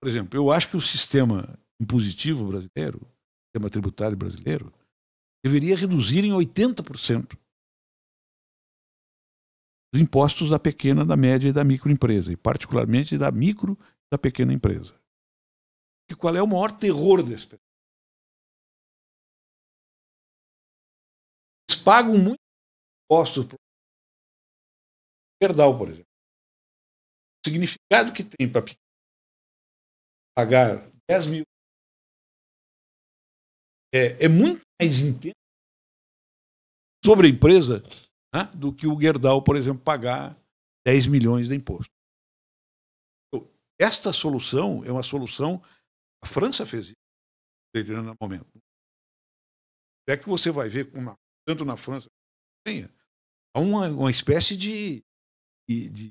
Por exemplo, eu acho que o sistema impositivo brasileiro, o sistema tributário brasileiro, deveria reduzir em 80% os impostos da pequena, da média e da microempresa, e particularmente da micro e da pequena empresa. E qual é o maior terror desse país? Eles pagam muito impostos para o Perdal, por exemplo. O significado que tem para a pequena pagar 10 mil. É, é muito mais intenso sobre a empresa né, do que o Gerdau, por exemplo, pagar 10 milhões de imposto. Então, esta solução é uma solução. A França fez isso no momento. É que você vai ver, tanto na França como na Espanha, há uma, uma espécie de, de, de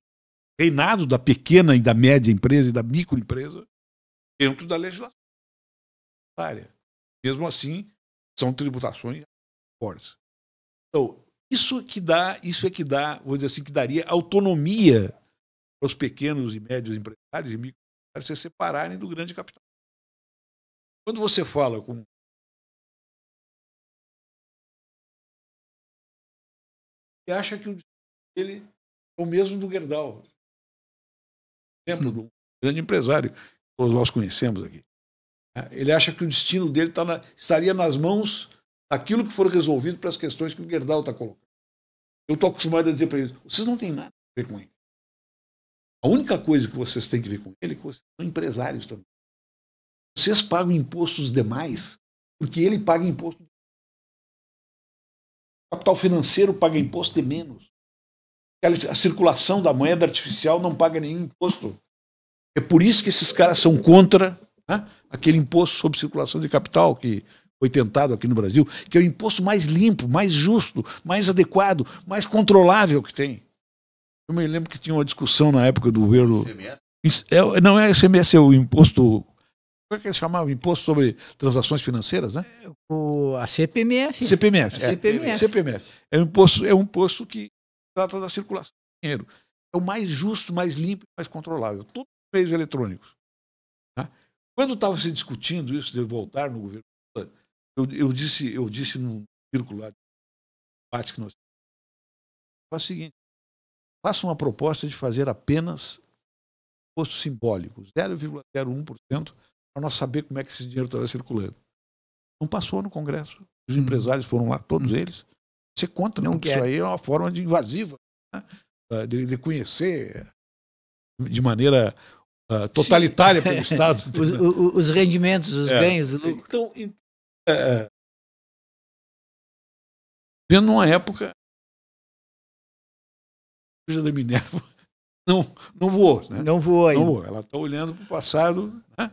reinado da pequena e da média empresa e da microempresa dentro da legislação área. Mesmo assim, são tributações fortes. Então, isso é que dá, isso é que dá, vou dizer assim, que daria autonomia para os pequenos e médios empresários e microempresários se separarem do grande capital. Quando você fala com e acha que o ele é o mesmo do Gerdau. Exemplo do grande empresário todos nós conhecemos aqui. É, ele acha que o destino dele tá na, estaria nas mãos daquilo que for resolvido para as questões que o Gerdau está colocando. Eu estou acostumado a dizer para ele vocês não têm nada a ver com ele. A única coisa que vocês têm que ver com ele é que vocês são empresários também. Vocês pagam impostos demais, porque ele paga imposto. O capital financeiro paga imposto de menos. A circulação da moeda artificial não paga nenhum imposto. É por isso que esses caras são contra né, aquele imposto sobre circulação de capital que foi tentado aqui no Brasil, que é o imposto mais limpo, mais justo, mais adequado, mais controlável que tem. Eu me lembro que tinha uma discussão na época do governo. É, não é ICMS, é o imposto. Como é que ele chamava? Imposto sobre transações financeiras, né? É, o, a CPMF. CPMF. é, CPMF. CPMF. É um imposto, é um imposto que trata da circulação do dinheiro. É o mais justo, mais limpo, mais controlável. Todo meios eletrônicos. Tá? Quando estava se discutindo isso de voltar no governo eu, eu, disse, eu disse num círculo lá de debate que nós faça o seguinte, faça uma proposta de fazer apenas imposto simbólico, 0,01%, para nós saber como é que esse dinheiro estava circulando. Não passou no Congresso. Os hum. empresários foram lá, todos hum. eles. Você conta não porque quer. isso aí é uma forma de invasiva né? Ah, de, de, conhecer de maneira uh, totalitária Sim. pelo é, Estado. os, o, os, rendimentos, os é. ganhos, o lucro. Então, é, é. vendo uma época a da Minerva não, não voou. Né? Não voou ainda. Não voou. Ela está olhando para o passado, né?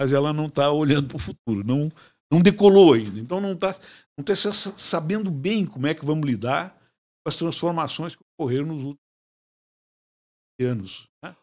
mas ela não está olhando para o futuro. Não, não decolou ainda. Então não está não tá sabendo bem como é que vamos lidar com as transformações que ocorreram nos últimos anos né?